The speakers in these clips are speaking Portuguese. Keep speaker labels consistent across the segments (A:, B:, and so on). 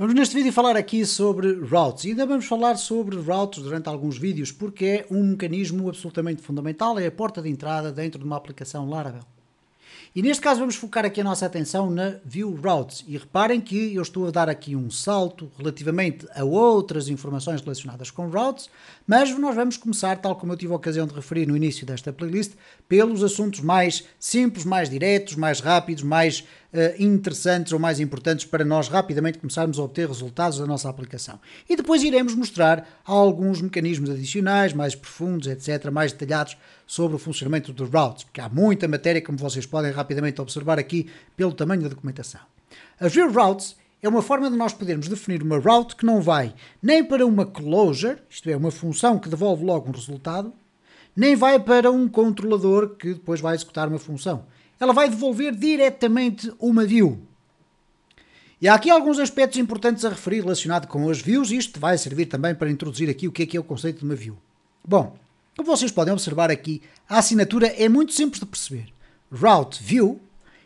A: Vamos neste vídeo falar aqui sobre routes e ainda vamos falar sobre routes durante alguns vídeos porque é um mecanismo absolutamente fundamental, é a porta de entrada dentro de uma aplicação Laravel. E neste caso vamos focar aqui a nossa atenção na View Routes e reparem que eu estou a dar aqui um salto relativamente a outras informações relacionadas com routes, mas nós vamos começar, tal como eu tive a ocasião de referir no início desta playlist, pelos assuntos mais simples, mais diretos, mais rápidos, mais eh, interessantes ou mais importantes para nós rapidamente começarmos a obter resultados da nossa aplicação. E depois iremos mostrar alguns mecanismos adicionais, mais profundos, etc., mais detalhados sobre o funcionamento dos routes, porque há muita matéria, como vocês podem rapidamente observar aqui pelo tamanho da documentação. As real routes é uma forma de nós podermos definir uma route que não vai nem para uma closure, isto é, uma função que devolve logo um resultado, nem vai para um controlador que depois vai executar uma função ela vai devolver diretamente uma view. E há aqui alguns aspectos importantes a referir relacionado com as views, e isto vai servir também para introduzir aqui o que é que é o conceito de uma view. Bom, como vocês podem observar aqui, a assinatura é muito simples de perceber. Route View,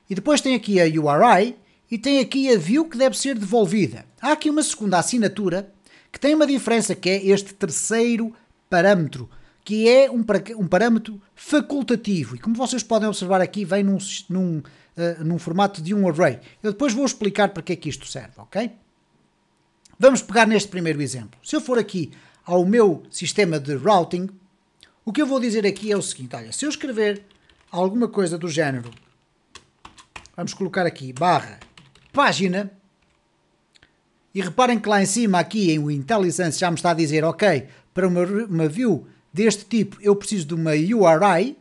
A: e depois tem aqui a URI, e tem aqui a view que deve ser devolvida. Há aqui uma segunda assinatura que tem uma diferença que é este terceiro parâmetro, que é um, um parâmetro facultativo. E como vocês podem observar aqui, vem num, num, uh, num formato de um array. Eu depois vou explicar para que é que isto serve, ok? Vamos pegar neste primeiro exemplo. Se eu for aqui ao meu sistema de routing, o que eu vou dizer aqui é o seguinte, olha, se eu escrever alguma coisa do género, vamos colocar aqui, barra, página, e reparem que lá em cima, aqui em o IntelliSense já me está a dizer, ok, para uma, uma view deste tipo, eu preciso de uma URI,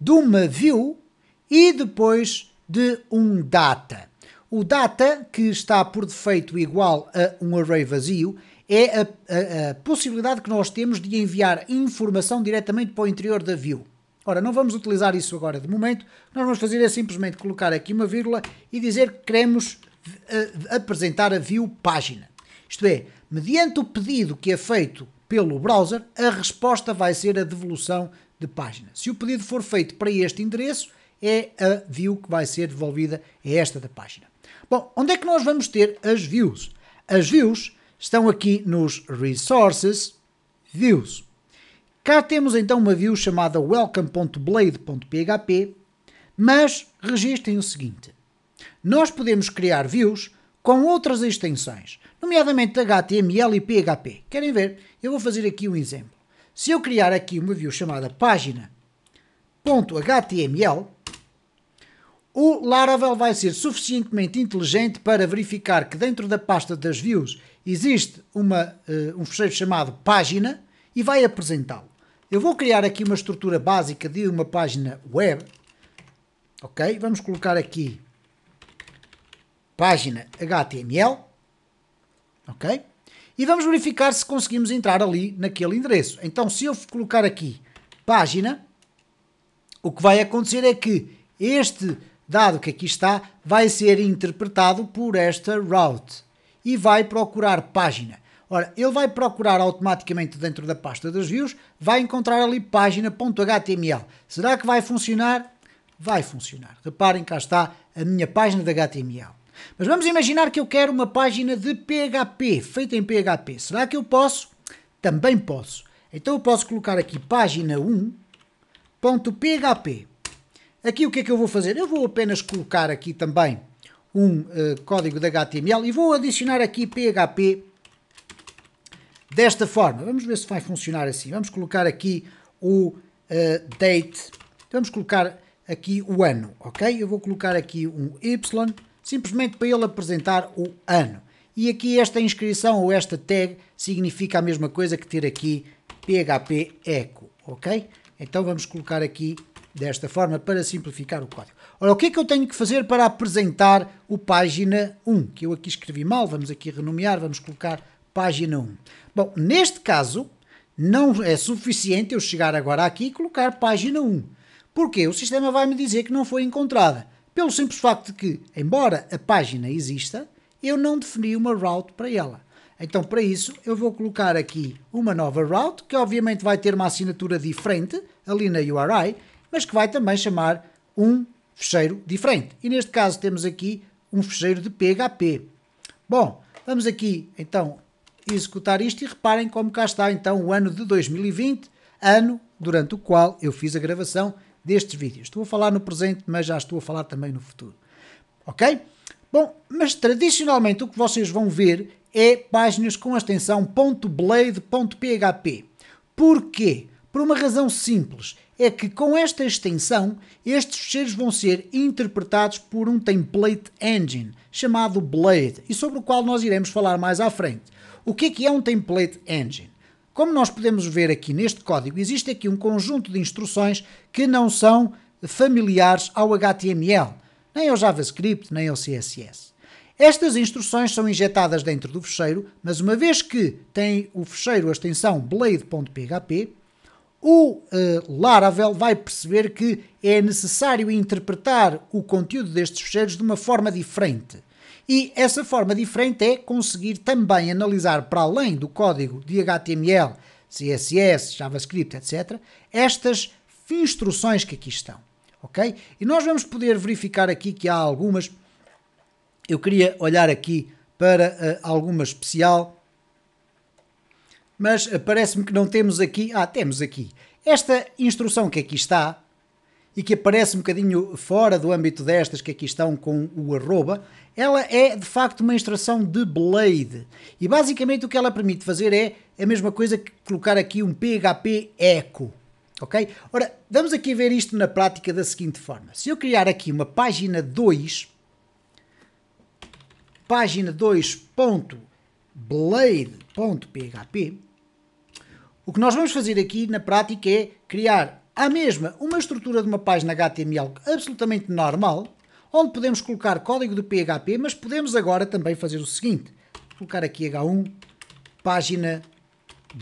A: de uma view e depois de um data. O data, que está por defeito igual a um array vazio, é a, a, a, possibilidade que nós temos de enviar informação diretamente para o interior da view. Ora, não vamos utilizar isso agora de momento, o que nós vamos fazer é simplesmente colocar aqui uma vírgula e dizer que queremos eh, apresentar a view página. Isto é, mediante o pedido que é feito pelo browser, a resposta vai ser a devolução de página. Se o pedido for feito para este endereço, é a view que vai ser devolvida, é esta da página. Bom, onde é que nós vamos ter as views? As views estão aqui nos Resources Views. Cá temos então uma view chamada welcome.blade.php, mas registrem o seguinte: nós podemos criar views com outras extensões, nomeadamente HTML e PHP. Querem ver? Eu vou fazer aqui um exemplo. Se eu criar aqui uma view chamada página.html, o Laravel vai ser suficientemente inteligente para verificar que dentro da pasta das views existe uma, uh, um fecheiro chamado página e vai apresentá-lo. Eu vou criar aqui uma estrutura básica de uma página web. Ok? Vamos colocar aqui página HTML, ok? E vamos verificar se conseguimos entrar ali naquele endereço. Então, se eu colocar aqui página, o que vai acontecer é que este dado que aqui está vai ser interpretado por esta route e vai procurar página. Ora, ele vai procurar automaticamente dentro da pasta das views, vai encontrar ali página.html. Será que vai funcionar? Vai funcionar. Reparem, cá está a minha página de HTML. Mas vamos imaginar que eu quero uma página de PHP, feita em PHP. Será que eu posso? Também posso. Então eu posso colocar aqui página 1.php. Aqui o que é que eu vou fazer? Eu vou apenas colocar aqui também um uh, código de HTML e vou adicionar aqui PHP desta forma. Vamos ver se vai funcionar assim. Vamos colocar aqui o uh, date, vamos colocar aqui o ano, ok? Eu vou colocar aqui um Y simplesmente para ele apresentar o ano. E aqui esta inscrição ou esta tag significa a mesma coisa que ter aqui PHP Echo, ok? Então vamos colocar aqui desta forma para simplificar o código. Ora, o que é que eu tenho que fazer para apresentar o página 1? Que eu aqui escrevi mal, vamos aqui renomear, vamos colocar página 1. Bom, neste caso, não é suficiente eu chegar agora aqui e colocar página 1. Porque o sistema vai me dizer que não foi encontrada pelo simples facto de que, embora a página exista, eu não defini uma route para ela. Então, para isso, eu vou colocar aqui uma nova route, que obviamente vai ter uma assinatura diferente ali na URI, mas que vai também chamar um fecheiro diferente. E neste caso temos aqui um fecheiro de PHP. Bom, vamos aqui então executar isto e reparem como cá está então o ano de 2020, ano durante o qual eu fiz a gravação destes vídeos. Estou a falar no presente, mas já estou a falar também no futuro. Ok? Bom, mas tradicionalmente o que vocês vão ver é páginas com a extensão .blade.php. Porquê? Por uma razão simples, é que com esta extensão, estes fecheiros vão ser interpretados por um template engine chamado Blade, e sobre o qual nós iremos falar mais à frente. O que é que é um template engine? Como nós podemos ver aqui neste código, existe aqui um conjunto de instruções que não são familiares ao HTML, nem ao JavaScript, nem ao CSS. Estas instruções são injetadas dentro do fecheiro, mas uma vez que tem o fecheiro a extensão blade.php, o uh, Laravel vai perceber que é necessário interpretar o conteúdo destes fecheiros de uma forma diferente. E essa forma diferente é conseguir também analisar para além do código de HTML, CSS, JavaScript, etc., estas instruções que aqui estão. Ok? E nós vamos poder verificar aqui que há algumas. Eu queria olhar aqui para uh, alguma especial, mas eh, parece-me que não temos aqui. Ah, temos aqui. Esta instrução que aqui está, e que aparece um bocadinho fora do âmbito destas que aqui estão com o arroba, ela é de facto uma instrução de Blade. E basicamente o que ela permite fazer é a mesma coisa que colocar aqui um PHP echo. Ok? Ora, vamos aqui ver isto na prática da seguinte forma. Se eu criar aqui uma página 2, página 2.blade.php, o que nós vamos fazer aqui na prática é criar a mesma, uma estrutura de uma página HTML absolutamente normal, onde podemos colocar código do PHP, mas podemos agora também fazer o seguinte. Vou colocar aqui H1, página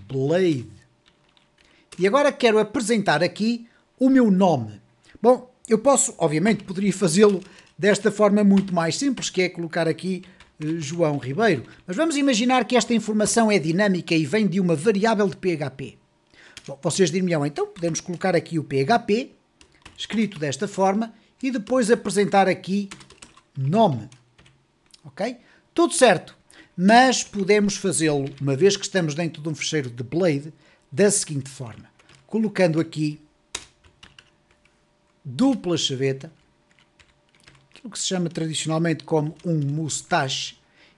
A: Blade. E agora quero apresentar aqui o meu nome. Bom, eu posso, obviamente, poderia fazê-lo desta forma muito mais simples, que é colocar aqui eh, João Ribeiro. Mas vamos imaginar que esta informação é dinâmica e vem de uma variável de PHP. Bom, vocês diriam então podemos colocar aqui o PHP, escrito desta forma, e depois apresentar aqui nome. Ok? Tudo certo, mas podemos fazê-lo, uma vez que estamos dentro de um fecheiro de Blade, da seguinte forma. Colocando aqui dupla chaveta, aquilo que se chama tradicionalmente como um mustache,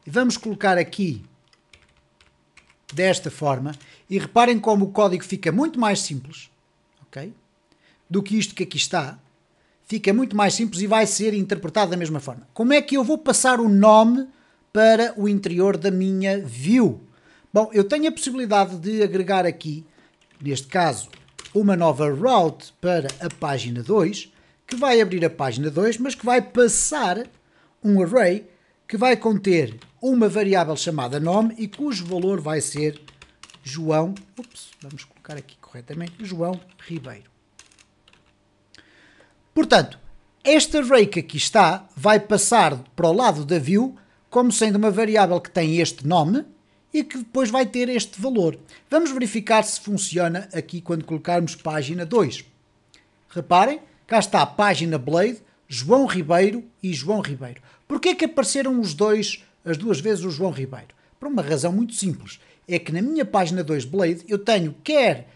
A: e vamos colocar aqui desta forma e reparem como o código fica muito mais simples, ok? Do que isto que aqui está. Fica muito mais simples e vai ser interpretado da mesma forma. Como é que eu vou passar o nome para o interior da minha view? Bom, eu tenho a possibilidade de agregar aqui, neste caso, uma nova route para a página 2, que vai abrir a página 2, mas que vai passar um array que vai conter uma variável chamada nome e cujo valor vai ser João, ups, vamos colocar aqui corretamente, João Ribeiro. Portanto, esta array que aqui está vai passar para o lado da view como sendo uma variável que tem este nome e que depois vai ter este valor. Vamos verificar se funciona aqui quando colocarmos página 2. Reparem, cá está a página Blade, João Ribeiro e João Ribeiro. Porquê é que apareceram os dois, as duas vezes o João Ribeiro? Por uma razão muito simples. É que na minha página 2 Blade eu tenho quer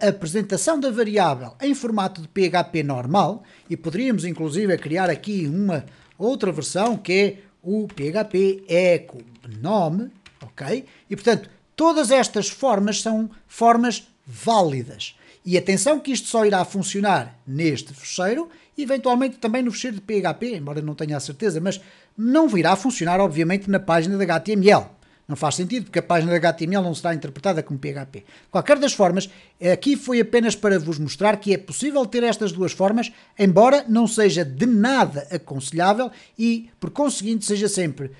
A: a apresentação da variável em formato de PHP normal, e poderíamos inclusive criar aqui uma outra versão que é o PHP eco nome, ok? E portanto, todas estas formas são formas válidas. E atenção que isto só irá funcionar neste fecheiro eventualmente também no fecheiro de PHP, embora não tenha a certeza, mas não virá a funcionar, obviamente, na página da HTML. Não faz sentido, porque a página da HTML não será interpretada como PHP. Qualquer das formas, aqui foi apenas para vos mostrar que é possível ter estas duas formas, embora não seja de nada aconselhável e, por conseguinte, seja sempre uh,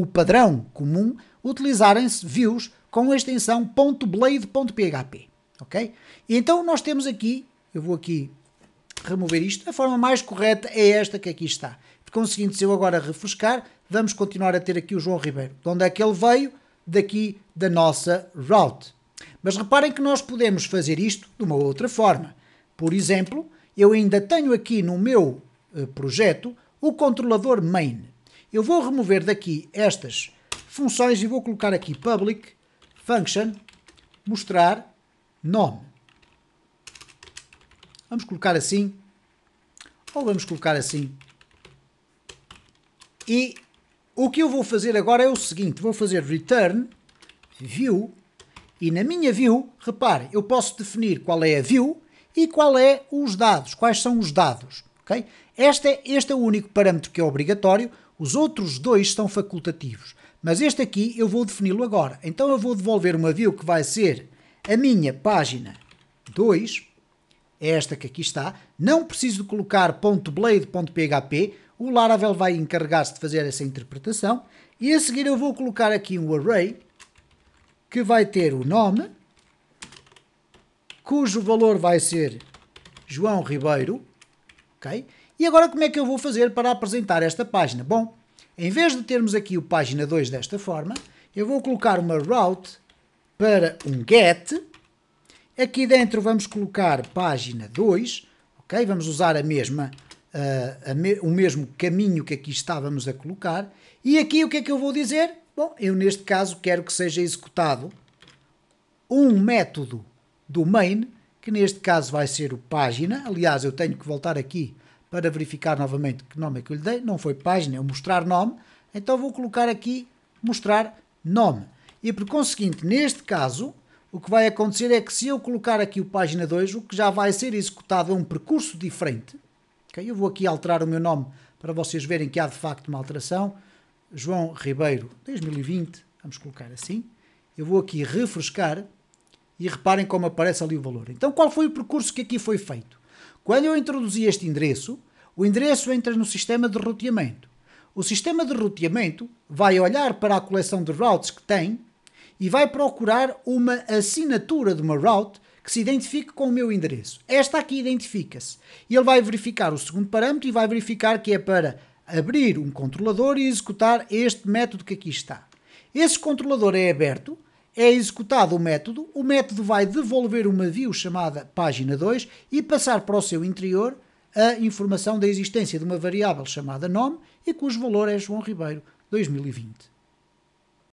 A: o padrão comum utilizarem-se views com a extensão .blade.php, ok? E então nós temos aqui, eu vou aqui remover isto. A forma mais correta é esta que aqui está. Conseguindo, se eu agora refrescar, vamos continuar a ter aqui o João Ribeiro. De onde é que ele veio? Daqui da nossa route. Mas reparem que nós podemos fazer isto de uma outra forma. Por exemplo, eu ainda tenho aqui no meu eh, projeto o controlador main. Eu vou remover daqui estas funções e vou colocar aqui public function mostrar nome. Vamos colocar assim. Ou vamos colocar assim. E o que eu vou fazer agora é o seguinte. Vou fazer return view. E na minha view, repare, eu posso definir qual é a view e qual é os dados. Quais são os dados. Okay? Este, é, este é o único parâmetro que é obrigatório. Os outros dois são facultativos. Mas este aqui eu vou defini-lo agora. Então eu vou devolver uma view que vai ser a minha página 2 é esta que aqui está. Não preciso de colocar .blade.php, o Laravel vai encarregar-se de fazer essa interpretação. E a seguir eu vou colocar aqui um array que vai ter o nome, cujo valor vai ser João Ribeiro, ok? E agora como é que eu vou fazer para apresentar esta página? Bom, em vez de termos aqui o página 2 desta forma, eu vou colocar uma route para um get, Aqui dentro vamos colocar página 2, ok? Vamos usar a mesma, uh, a me o mesmo caminho que aqui estávamos a colocar. E aqui o que é que eu vou dizer? Bom, eu neste caso quero que seja executado um método do main, que neste caso vai ser o página. Aliás, eu tenho que voltar aqui para verificar novamente que nome é que eu lhe dei. Não foi página, é mostrar nome. Então vou colocar aqui mostrar nome. E por conseguinte, neste caso, o que vai acontecer é que se eu colocar aqui o página 2, o que já vai ser executado é um percurso diferente. Okay? Eu vou aqui alterar o meu nome para vocês verem que há de facto uma alteração. João Ribeiro 2020, vamos colocar assim. Eu vou aqui refrescar e reparem como aparece ali o valor. Então, qual foi o percurso que aqui foi feito? Quando eu introduzi este endereço, o endereço entra no sistema de roteamento. O sistema de roteamento vai olhar para a coleção de routes que tem e vai procurar uma assinatura de uma route que se identifique com o meu endereço. Esta aqui identifica-se. E ele vai verificar o segundo parâmetro e vai verificar que é para abrir um controlador e executar este método que aqui está. Esse controlador é aberto, é executado o método, o método vai devolver uma view chamada página 2 e passar para o seu interior a informação da existência de uma variável chamada nome e cujo valor é João Ribeiro 2020.